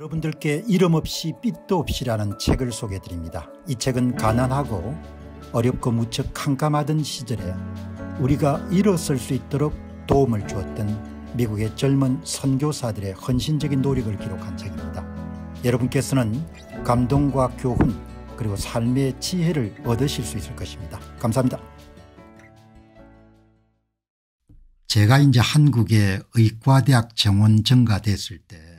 여러분들께 이름 없이 빛도 없이라는 책을 소개해 드립니다. 이 책은 가난하고 어렵고 무척 캄캄하던 시절에 우리가 일어설 수 있도록 도움을 주었던 미국의 젊은 선교사들의 헌신적인 노력을 기록한 책입니다. 여러분께서는 감동과 교훈 그리고 삶의 지혜를 얻으실 수 있을 것입니다. 감사합니다. 제가 이제 한국의 의과대학 정원 증가됐을 때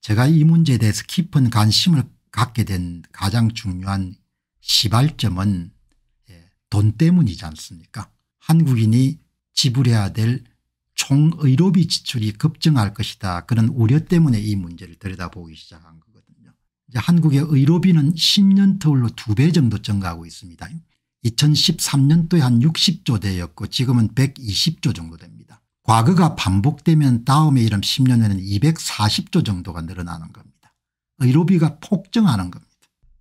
제가 이 문제에 대해서 깊은 관심을 갖게 된 가장 중요한 시발점은 예, 돈 때문이지 않습니까 한국인이 지불해야 될 총의료비 지출이 급증할 것이다 그런 우려 때문에 이 문제를 들여다보기 시작한 거거든요. 이제 한국의 의료비는 10년 터울로 두 배 정도 증가하고 있습니다. 2013년도에 한 60조 대였고 지금은 120조 정도 됩니다. 과거가 반복되면 다음에 이런 10년에는 240조 정도가 늘어나는 겁니다. 의료비가 폭증하는 겁니다.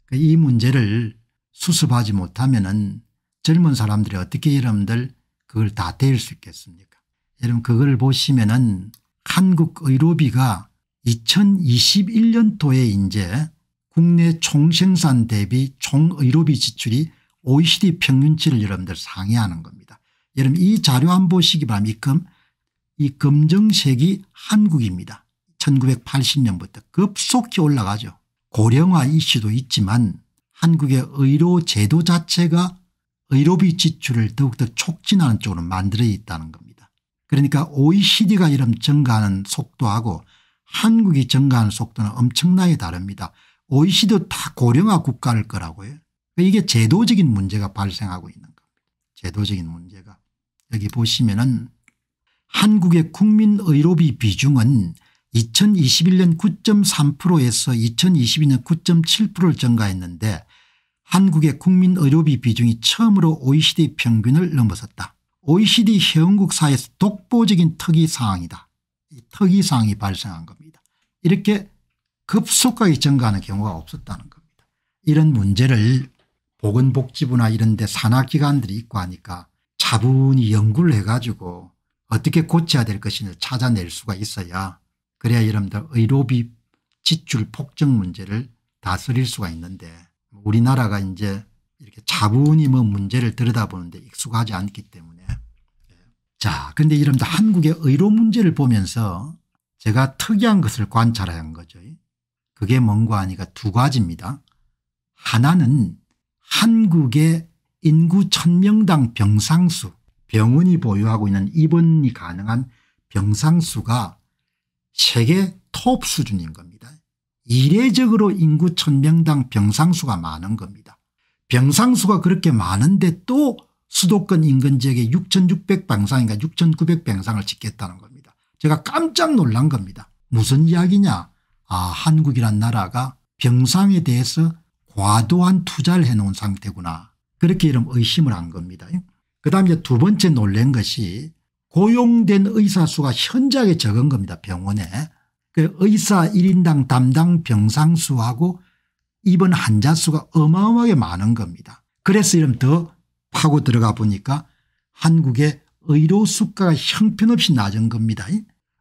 그러니까 이 문제를 수습하지 못하면 은 젊은 사람들이 어떻게 여러분들 그걸 다 대할 수 있겠습니까 여러분 그걸 보시면 은 한국 의료비가 2021년도에 이제 국내 총생산 대비 총의료비 지출이 OECD 평균치를 여러분들 상회하는 겁니다. 여러분 이 자료 한 보시기 바랍니다. 이 검정색이 한국입니다. 1980년부터 급속히 올라가죠. 고령화 이슈도 있지만 한국의 의료 제도 자체가 의료비 지출을 더욱더 촉진하는 쪽으로 만들어 있다는 겁니다. 그러니까 oecd가 이런 증가하는 속도하고 한국이 증가하는 속도는 엄청나게 다릅니다. OECD도 다 고령화 국가일 거라고요. 이게 제도적인 문제가 발생하고 있는 겁니다. 제도적인 문제가. 여기 보시면은 한국의 국민의료비 비중은 2021년 9.3%에서 2022년 9.7%를 증가했는데 한국의 국민의료비 비중이 처음으로 OECD 평균을 넘어섰다. OECD 회원국사에서 독보적인 특이사항이다. 이 특이사항이 발생한 겁니다. 이렇게 급속하게 증가하는 경우가 없었다는 겁니다. 이런 문제를 보건복지부나 이런 데 산하기관들이 있고 하니까 차분히 연구를 해가지고 어떻게 고쳐야 될 것인지 찾아낼 수가 있어야 그래야 여러분들 의료비 지출 폭증 문제를 다스릴 수가 있는데 우리나라가 이제 이렇게 자본이 뭐 문제를 들여다보는데 익숙하지 않기 때문에 예. 자 근데 여러분들 한국의 의료 문제를 보면서 제가 특이한 것을 관찰한 거죠. 그게 뭔가 하니까 두 가지입니다. 하나는 한국의 인구 천명당 병상수 병원이 보유하고 있는 입원이 가능한 병상 수가 세계 톱 수준인 겁니다. 이례적으로 인구 1000명당 병상 수가 많은 겁니다. 병상 수가 그렇게 많은데 또 수도권 인근 지역에 6600병상인가 6900병상을 짓겠다는 겁니다. 제가 깜짝 놀란 겁니다. 무슨 이야기냐 아 한국이란 나라가 병상에 대해서 과도한 투자를 해놓은 상태구나 그렇게 이런 의심을 한 겁니다. 그다음 에두 번째 놀란 것이 고용된 의사 수가 현저하게 적은 겁니다 병원에. 그 의사 1인당 담당 병상 수하고 입원 환자 수가 어마어마하게 많은 겁니다. 그래서 이런더 파고 들어가 보니까 한국의 의료 수가가 형편없이 낮은 겁니다.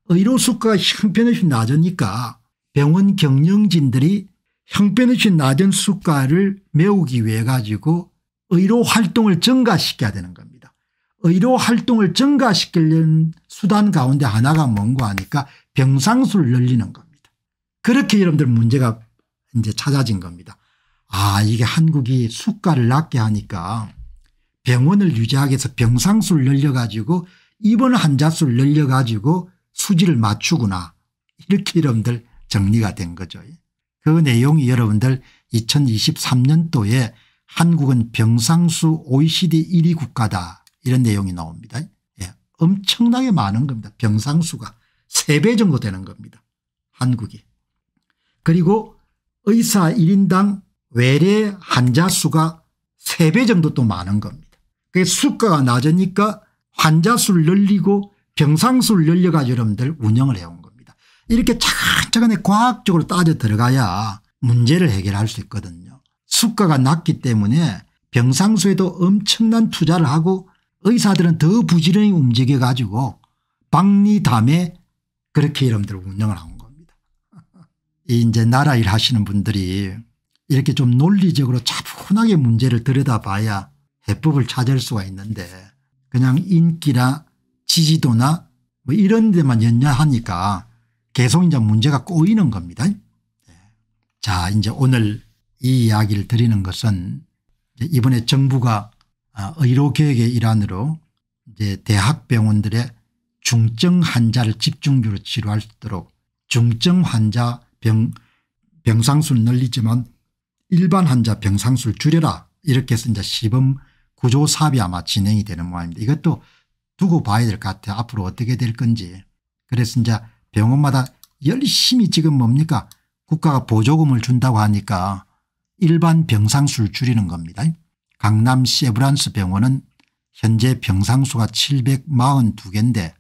의료 수가가 형편없이 낮으니까 병원 경영진들이 형편없이 낮은 수가를 메우기 위해 가지고 의료 활동을 증가시켜야 되는 겁니다. 의료 활동을 증가시키려는 수단 가운데 하나가 뭔고 하니까 병상수를 늘리는 겁니다. 그렇게 여러분들 문제가 이제 찾아진 겁니다. 아 이게 한국이 수가를 낮게 하니까 병원을 유지하기 위해서 병상수를 늘려가지고 입원 환자 수를 늘려가지고 수지를 맞추구나 이렇게 여러분들 정리가 된 거죠. 그 내용이 여러분들 2023년도에 한국은 병상수 OECD 1위 국가다 이런 내용이 나옵니다. 예. 엄청나게 많은 겁니다. 병상수가 3배 정도 되는 겁니다. 한국이. 그리고 의사 1인당 외래 환자 수가 3배 정도 또 많은 겁니다. 그게 수가가 낮으니까 환자 수를 늘리고 병상 수를 늘려가지고 여러분들 운영을 해온 겁니다. 이렇게 차근차근에 과학적으로 따져 들어가야 문제를 해결할 수 있거든요. 수가가 낮기 때문에 병상수에도 엄청난 투자를 하고 의사들은 더 부지런히 움직여 가지고 박리담에 그렇게 여러분들 운영을 한 겁니다. 이제 나라 일 하시는 분들이 이렇게 좀 논리적으로 차분하게 문제를 들여다봐야 해법을 찾을 수가 있는데 그냥 인기나 지지도나 뭐 이런 데만 연연하니까 계속 이제 문제가 꼬이는 겁니다. 예. 자 이제 오늘 이 이야기를 드리는 것은 이번에 정부가 아, 의료계획의 일환으로 이제 대학병원들의 중증 환자를 집중적으로 치료할 수 있도록 중증 환자 병 병상수를 늘리지만 일반 환자 병상수를 줄여라 이렇게 해서 이제 시범 구조 사업이 아마 진행이 되는 모양입니다. 이것도 두고 봐야 될 것 같아요. 앞으로 어떻게 될 건지. 그래서 이제 병원마다 열심히 지금 뭡니까 국가가 보조금을 준다고 하니까 일반 병상수를 줄이는 겁니다. 강남시 에브란스 병원은 현재 병상수가 742개인데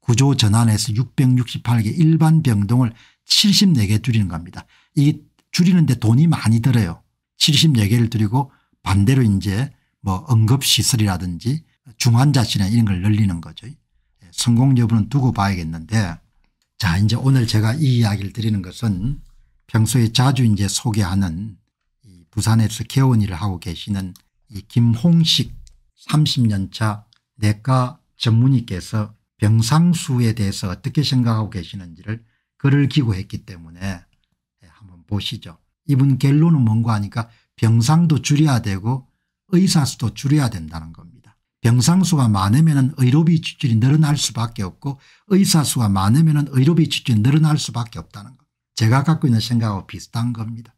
구조 전환해서 668개 일반 병동을 74개 줄이는 겁니다. 이 줄이는데 돈이 많이 들어요. 74개를 줄이고 반대로 이제 뭐 응급시설이라든지 중환자실이나 이런 걸 늘리는 거죠. 예, 성공 여부는 두고 봐야겠는데 자 이제 오늘 제가 이 이야기를 드리는 것은 평소에 자주 이제 소개하는 이 부산에서 개원 일을 하고 계시는 이 김홍식 30년차 내과 전문의께서 병상수에 대해서 어떻게 생각하고 계시는지를 글을 기고했기 때문에 예, 한번 보시죠. 이분 결론은 뭔가 하니까 병상도 줄여야 되고 의사수도 줄여야 된다는 겁니다. 병상수가 많으면 의료비 지출이 늘어날 수밖에 없고 의사수가 많으면 의료비 지출이 늘어날 수밖에 없다는 것. 제가 갖고 있는 생각하고 비슷한 겁니다.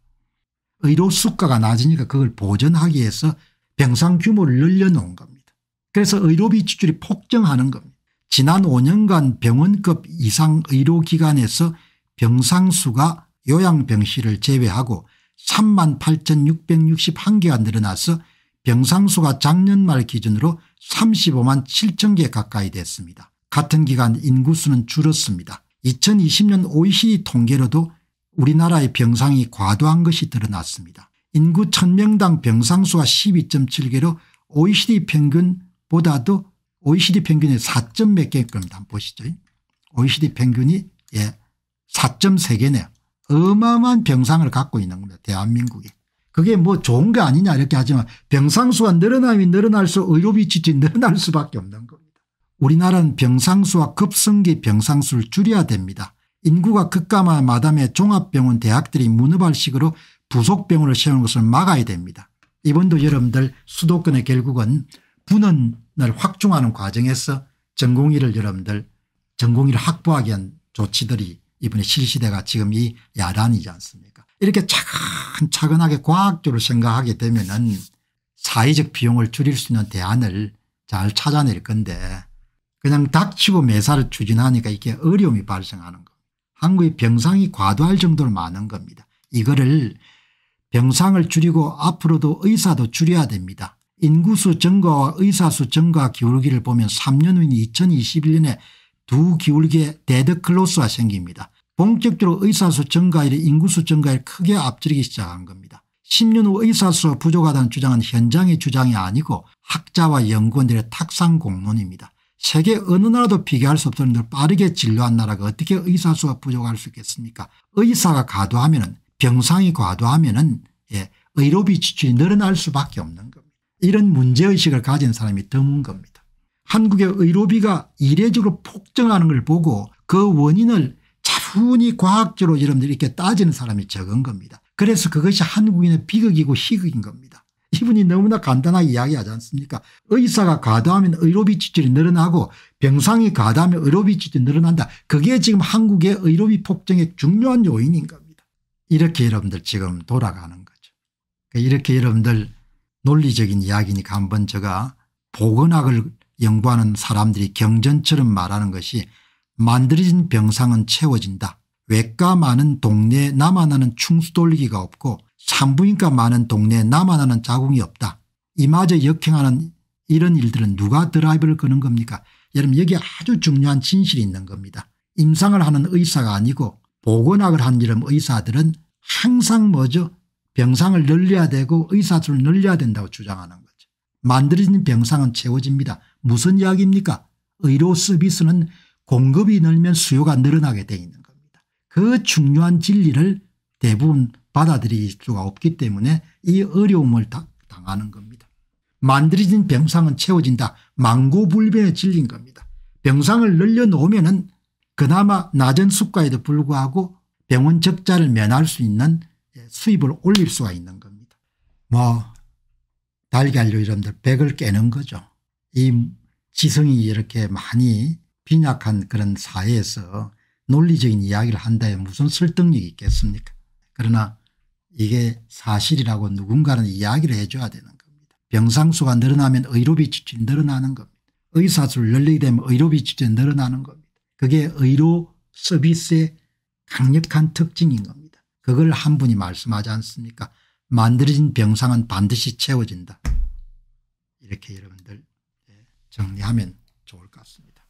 의료 수가가 낮으니까 그걸 보전하기 위해서 병상 규모를 늘려놓은 겁니다. 그래서 의료비 지출이 폭증하는 겁니다. 지난 5년간 병원급 이상 의료기관에서 병상수가 요양병실을 제외하고 38,661개가 늘어나서 병상수가 작년 말 기준으로 35만 7천 개 가까이 됐습니다. 같은 기간 인구수는 줄었습니다. 2020년 OECD 통계로도 우리나라의 병상이 과도한 것이 드러났습니다. 인구 1000명당 병상수가 12.7개로 OECD 평균보다도 OECD 평균이 4점 몇 개일 겁니다. 한번 보시죠. OECD 평균이 예, 4.3개네요. 어마어마한 병상을 갖고 있는 겁니다. 대한민국이. 그게 뭐 좋은 거 아니냐 이렇게 하지만 병상수가 늘어나면 늘어날수록 의료비 지출 늘어날 수밖에 없는 겁니다. 우리나라는 병상수와 급성기 병상수를 줄여야 됩니다. 인구가 급감한 마담에 종합병원 대학들이 문어발식으로 부속병원을 세우는 것을 막아야 됩니다. 이번도 여러분들 수도권의 결국은 분원을 확충하는 과정에서 전공의를 여러분들 전공의를 확보하기 위한 조치들이 이번에 실시대가 지금 이 야단이지 않습니까 이렇게 차근차근하게 과학적으로 생각하게 되면 은 사회적 비용을 줄일 수 있는 대안을 잘 찾아낼 건데 그냥 닥치고 매사를 추진하니까 이게 어려움이 발생하는 겁 한국의 병상이 과도할 정도로 많은 겁니다. 이거를 병상을 줄이고 앞으로도 의사도 줄여야 됩니다. 인구수 증가와 의사수 증가 기울기를 보면 3년 후인 2021년에 두 기울기의 데드클로스가 생깁니다. 본격적으로 의사수 증가율이 인구수 증가율 크게 앞지르기 시작한 겁니다. 10년 후 의사수가 부족하다는 주장은 현장의 주장이 아니고 학자와 연구원들의 탁상 공론입니다. 세계 어느 나라도 비교할 수없던 빠르게 진료한 나라가 어떻게 의사수가 부족할 수 있겠습니까 의사가 과도하면 병상이 과도하면은 예, 의료비 지출이 늘어날 수밖에 없는 겁니다. 이런 문제의식을 가진 사람이 드문 겁니다. 한국의 의료비가 이례적으로 폭증하는 걸 보고 그 원인을 차분히 과학적으로 여러분들이 이렇게 따지는 사람이 적은 겁니다. 그래서 그것이 한국인의 비극이고 희극인 겁니다. 이분이 너무나 간단하게 이야기하지 않습니까 의사가 과도하면 의료비 지출이 늘어나고 병상이 과도하면 의료비 지출이 늘어난다. 그게 지금 한국의 의료비 폭증의 중요한 요인인 겁니다. 이렇게 여러분들 지금 돌아가는 거죠. 그러니까 이렇게 여러분들 논리적인 이야기니까 한번 제가 보건학을 연구하는 사람들이 경전처럼 말하는 것이 만들어진 병상은 채워진다. 외과 많은 동네에 남아나는 충수돌기가 없고 산부인과 많은 동네에 남아나는 자궁이 없다. 이마저 역행하는 이런 일들은 누가 드라이브를 거는 겁니까 여러분 여기 아주 중요한 진실이 있는 겁니다. 임상을 하는 의사가 아니고 보건학을 한 이름 의사들은 항상 뭐죠 병상을 늘려야 되고 의사수를 늘려야 된다고 주장하는 거죠. 만들어진 병상은 채워집니다. 무슨 이야기입니까 의료 서비스는 공급이 늘면 수요가 늘어나게 돼 있는 겁니다. 그 중요한 진리를 대부분 받아들일 수가 없기 때문에 이 어려움을 당하는 겁니다. 만들어진 병상은 채워진다. 망고불변의 진리인 겁니다. 병상을 늘려놓으면 그나마 낮은 수가에도 불구하고 병원 적자를 면할 수 있는 예, 수입을 올릴 수가 있는 겁니다. 뭐 달걀류 이름들 백을 깨는 거죠. 이 지성이 이렇게 많이 빈약한 그런 사회에서 논리적인 이야기를 한다에 무슨 설득력이 있겠습니까 그러나 이게 사실이라고 누군가는 이야기를 해줘야 되는 겁니다. 병상수가 늘어나면 의료비 지출이 늘어나는 겁니다. 의사수를 늘리게 되면 의료비 지출이 늘어나는 겁니다. 그게 의료 서비스의 강력한 특징인 겁니다. 그걸 한 분이 말씀하지 않습니까 만들어진 병상은 반드시 채워진다. 이렇게 여러분들 예, 정리하면 좋을 것 같습니다.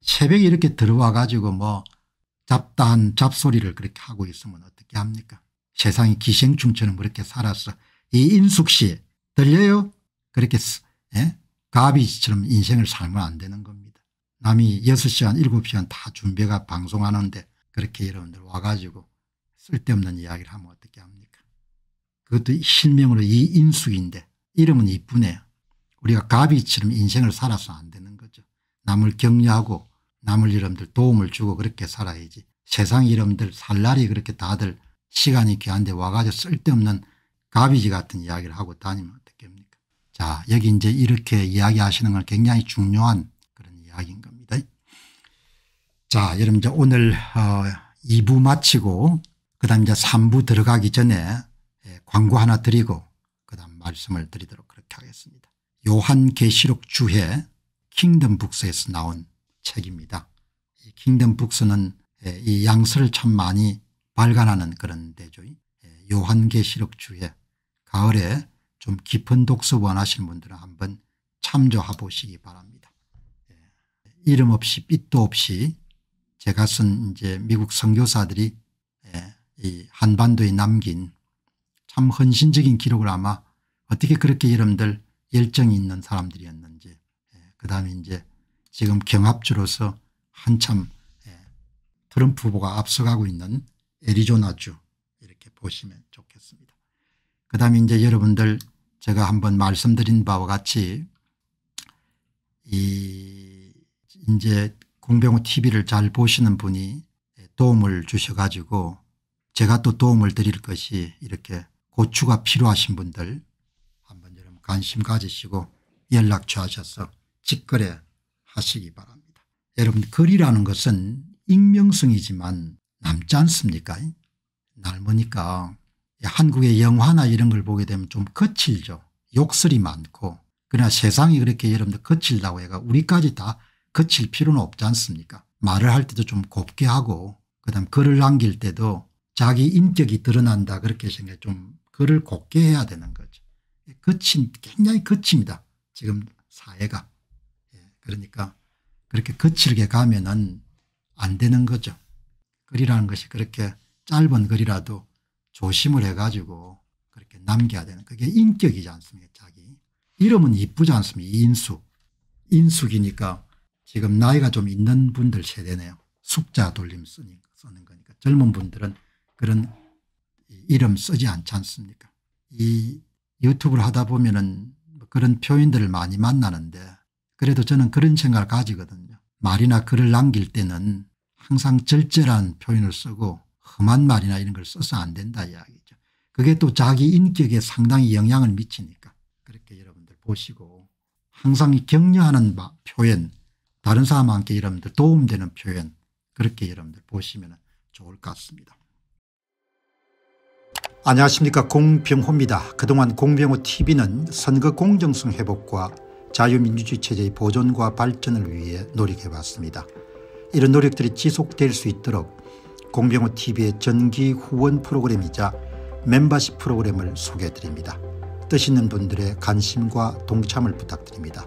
새벽에 이렇게 들어와 가지고 뭐 잡다한 잡소리를 그렇게 하고 있으면 어떻게 합니까 세상이 기생충처럼 그렇게 살았어. 이 인숙 씨 들려요? 그렇게 예? 가비처럼 인생을 살면 안 되는 겁니다. 남이 6시간 7시간 다 준비가 방송하는데 그렇게 여러분들 와가지고 쓸데없는 이야기를 하면 어떻게 합니까 그것도 실명으로 이인숙인데 이름은 이쁘네요. 우리가 가비처럼 인생을 살아서 안 되는 거죠. 남을 격려하고 남을 이름들 도움을 주고 그렇게 살아야지. 세상 이름들 살 날이 그렇게 다들 시간이 귀한데 와가지고 쓸데없는 가비지 같은 이야기를 하고 다니면 어떻게 합니까 자 여기 이제 이렇게 이야기하시는 건 굉장히 중요한 그런 이야기인 겁니다. 자, 여러분 이제 오늘 어 2부 마치고 그다음 이제 3부 들어가기 전에 예, 광고 하나 드리고 그다음 말씀을 드리도록 그렇게 하겠습니다. 요한계시록 주해 킹덤 북스에서 나온 책입니다. 이 킹덤 북스는 예, 이 양서를 참 많이 발간하는 그런 데죠. 예, 요한계시록 주해 가을에 좀 깊은 독서 원하시는 분들은 한번 참조해 보시기 바랍니다. 이름 없이 빛도 없이 제가 쓴 이제 미국 선교사들이 예, 이 한반도에 남긴 참 헌신적인 기록을 아마 어떻게 그렇게 여러분들 열정이 있는 사람들이었는지 예, 그다음에 이제 지금 경합주로서 한참 예, 트럼프 후보가 앞서가고 있는 애리조나주 이렇게 보시면 좋겠습니다. 그다음에 이제 여러분들 제가 한번 말씀드린 바와 같이 이 이제 군병호 tv를 잘 보시는 분이 도움을 주셔 가지고 제가 또 도움을 드릴 것이 이렇게 고추가 필요하신 분들 한번 여러분 관심 가지시고 연락 주하셔서 직거래 하시기 바랍니다. 여러분 글이라는 것은 익명성이지만 남지 않습니까 날보니까 한국의 영화나 이런 걸 보게 되면 좀 거칠죠. 욕설이 많고 그러나 세상이 그렇게 여러분들 거칠다고 해가 우리까지 다 거칠 필요는 없지 않습니까 말을 할 때도 좀 곱게 하고 그다음 글을 남길 때도 자기 인격이 드러난다 그렇게 생각해 좀 글을 곱게 해야 되는 거죠. 거친 굉장히 거칩니다. 지금 사회가. 예, 그러니까 그렇게 거칠게 가면은 안 되는 거죠. 글이라는 것이 그렇게 짧은 글이라도 조심을 해가지고 그렇게 남겨야 되는 그게 인격이지 않습니까 자기. 이름은 이쁘지 않습니까 인숙. 인숙이니까 지금 나이가 좀 있는 분들 세대네요. 숙자 돌림 쓰는, 거니까 젊은 분들은 그런 이름 쓰지 않지 않습니까 이 유튜브를 하다 보면은 뭐 그런 표현들을 많이 만나는데 그래도 저는 그런 생각을 가지거든요. 말이나 글을 남길 때는 항상 절절한 표현을 쓰고 험한 말이나 이런 걸 써서 안 된다 이야기죠. 그게 또 자기 인격에 상당히 영향을 미치니까 그렇게 여러분들 보시고 항상 격려하는 표현 다른 사람한테 여러분들 도움되는 표현 그렇게 여러분들 보시면 좋을 것 같습니다. 안녕하십니까 공병호입니다. 그동안 공병호TV는 선거 공정성 회복과 자유민주주의 체제의 보존과 발전을 위해 노력해왔습니다. 이런 노력들이 지속될 수 있도록 공병호TV의 전기 후원 프로그램이자 멤버십 프로그램을 소개해드립니다. 뜻 있는 분들의 관심과 동참을 부탁드립니다.